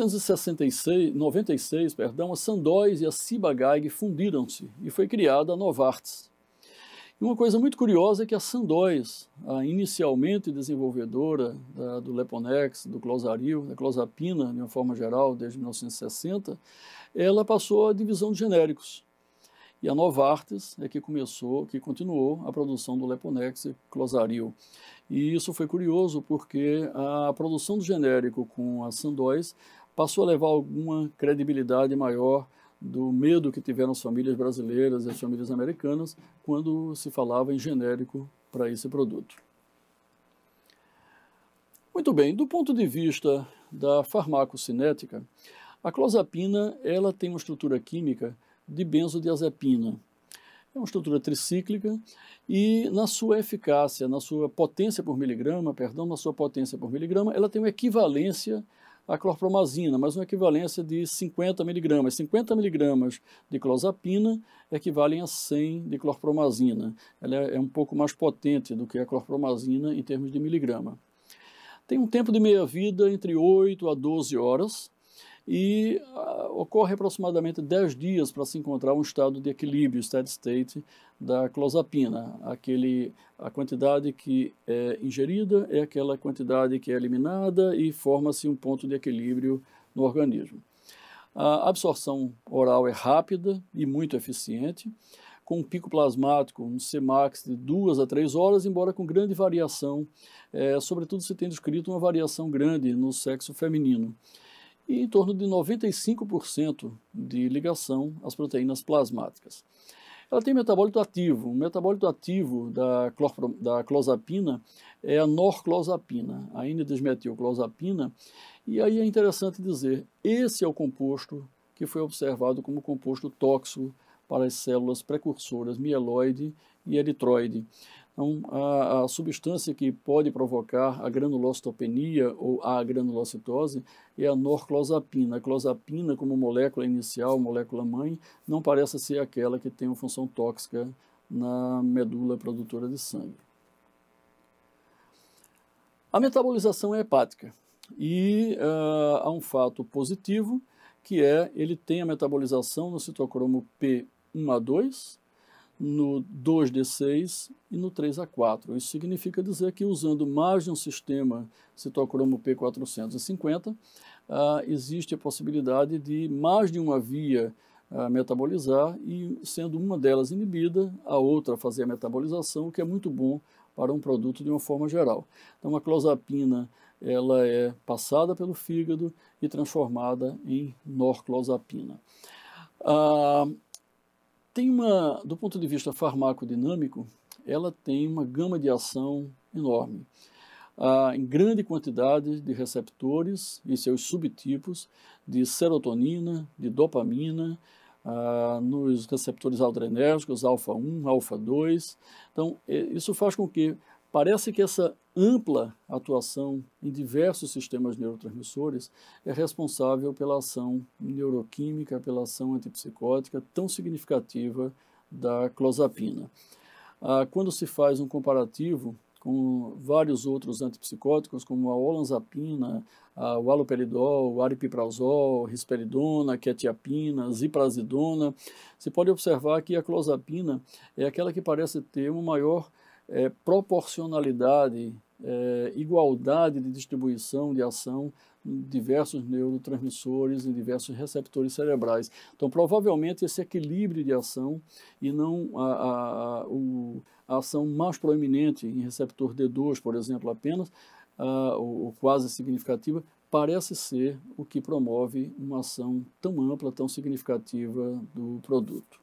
1966, 96, perdão, a Sandoz e a Cibagag fundiram-se e foi criada a Novartis. E uma coisa muito curiosa é que a Sandoz, a inicialmente desenvolvedora da, eh, do Leponex, do Clozaril, da clozapina de uma forma geral, desde 1960, ela passou à divisão de genéricos. E a Novartis é que começou, que continuou a produção do Leponex e Clozaril. E isso foi curioso porque a produção do genérico com a Sandoz passou a levar alguma credibilidade maior do medo que tiveram as famílias brasileiras e as famílias americanas quando se falava em genérico para esse produto. Muito bem, do ponto de vista da farmacocinética, a clozapina ela tem uma estrutura química de benzodiazepina. É uma estrutura tricíclica e na sua eficácia, na sua potência por miligrama, perdão, na sua potência por miligrama, ela tem uma equivalência a clorpromazina, mas uma equivalência de 50 miligramas. 50 miligramas de clozapina equivalem a 100 de clorpromazina. Ela é um pouco mais potente do que a clorpromazina em termos de miligrama. Tem um tempo de meia-vida entre 8 a 12 horas e uh, ocorre aproximadamente 10 dias para se encontrar um estado de equilíbrio, steady state, da clozapina. Aquele, a quantidade que é ingerida é aquela quantidade que é eliminada e forma-se um ponto de equilíbrio no organismo. A absorção oral é rápida e muito eficiente, com um pico plasmático, um Cmax de 2 a 3 horas, embora com grande variação, é, sobretudo se tem descrito uma variação grande no sexo feminino e em torno de 95% de ligação às proteínas plasmáticas. Ela tem metabólito ativo. O metabólito ativo da, da clozapina é a norclozapina, a N-desmetilclozapina. E aí é interessante dizer, esse é o composto que foi observado como composto tóxico para as células precursoras mieloide e eritroide. Então, a, a, substância que pode provocar a granulocitopenia ou a granulocitose é a norclozapina. A clozapina, como molécula inicial, molécula mãe, não parece ser aquela que tem uma função tóxica na medula produtora de sangue. A metabolização é hepática e uh, há um fato positivo que é ele tem a metabolização no citocromo P1A2 no 2D6 e no 3A4. Isso significa dizer que usando mais de um sistema citocromo P450, ah, existe a possibilidade de mais de uma via ah, metabolizar e sendo uma delas inibida, a outra fazer a metabolização, o que é muito bom para um produto de uma forma geral. Então a clozapina ela é passada pelo fígado e transformada em norclozapina. Ah, tem uma, do ponto de vista farmacodinâmico, ela tem uma gama de ação enorme, ah, em grande quantidade de receptores e seus subtipos de serotonina, de dopamina, ah, nos receptores adrenérgicos, alfa-1, alfa-2. Então, isso faz com que Parece que essa ampla atuação em diversos sistemas neurotransmissores é responsável pela ação neuroquímica, pela ação antipsicótica tão significativa da clozapina. Ah, quando se faz um comparativo com vários outros antipsicóticos, como a olanzapina, a, o haloperidol, o aripiprazol, risperidona, quetiapina, ziprasidona, se pode observar que a clozapina é aquela que parece ter uma maior é, proporcionalidade, é, igualdade de distribuição de ação em diversos neurotransmissores e diversos receptores cerebrais. Então, provavelmente, esse equilíbrio de ação e não a, a, a, o, a ação mais proeminente em receptor D2, por exemplo, apenas, a, ou, ou quase significativa, parece ser o que promove uma ação tão ampla, tão significativa do produto.